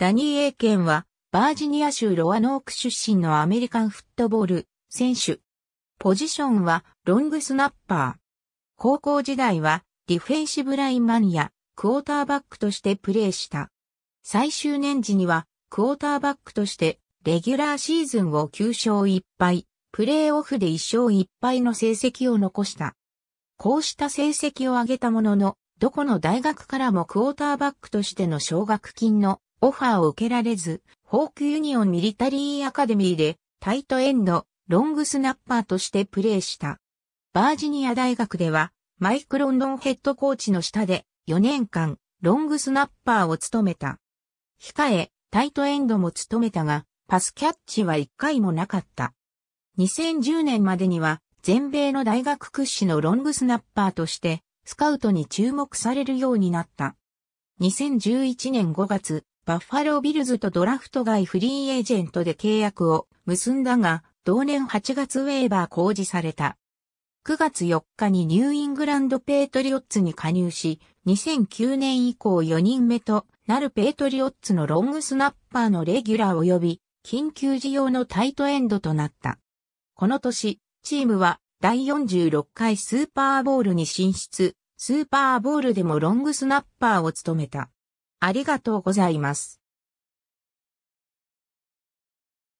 ダニー・エイケンは、バージニア州ロアノーク出身のアメリカンフットボール選手。ポジションはロングスナッパー。高校時代はディフェンシブラインマンやクォーターバックとしてプレーした。最終年時にはクォーターバックとしてレギュラーシーズンを9勝1敗、プレーオフで1勝1敗の成績を残した。こうした成績を上げたものの、どこの大学からもクォーターバックとしての奨学金のオファーを受けられず、ホークユニオンミリタリーアカデミーでタイトエンド、ロングスナッパーとしてプレーした。バージニア大学では、マイク・ロンドンヘッドコーチの下で4年間、ロングスナッパーを務めた。控え、タイトエンドも務めたが、パスキャッチは1回もなかった。2010年までには、全米の大学屈指のロングスナッパーとして、スカウトに注目されるようになった。2011年5月、バッファロービルズとドラフト外フリーエージェントで契約を結んだが、同年8月ウェーバー公示された。9月4日にニューイングランドペイトリオッツに加入し、2009年以降4人目となるペイトリオッツのロングスナッパーのレギュラー及び、緊急時用のタイトエンドとなった。この年、チームは第46回スーパーボールに進出、スーパーボールでもロングスナッパーを務めた。ありがとうございます。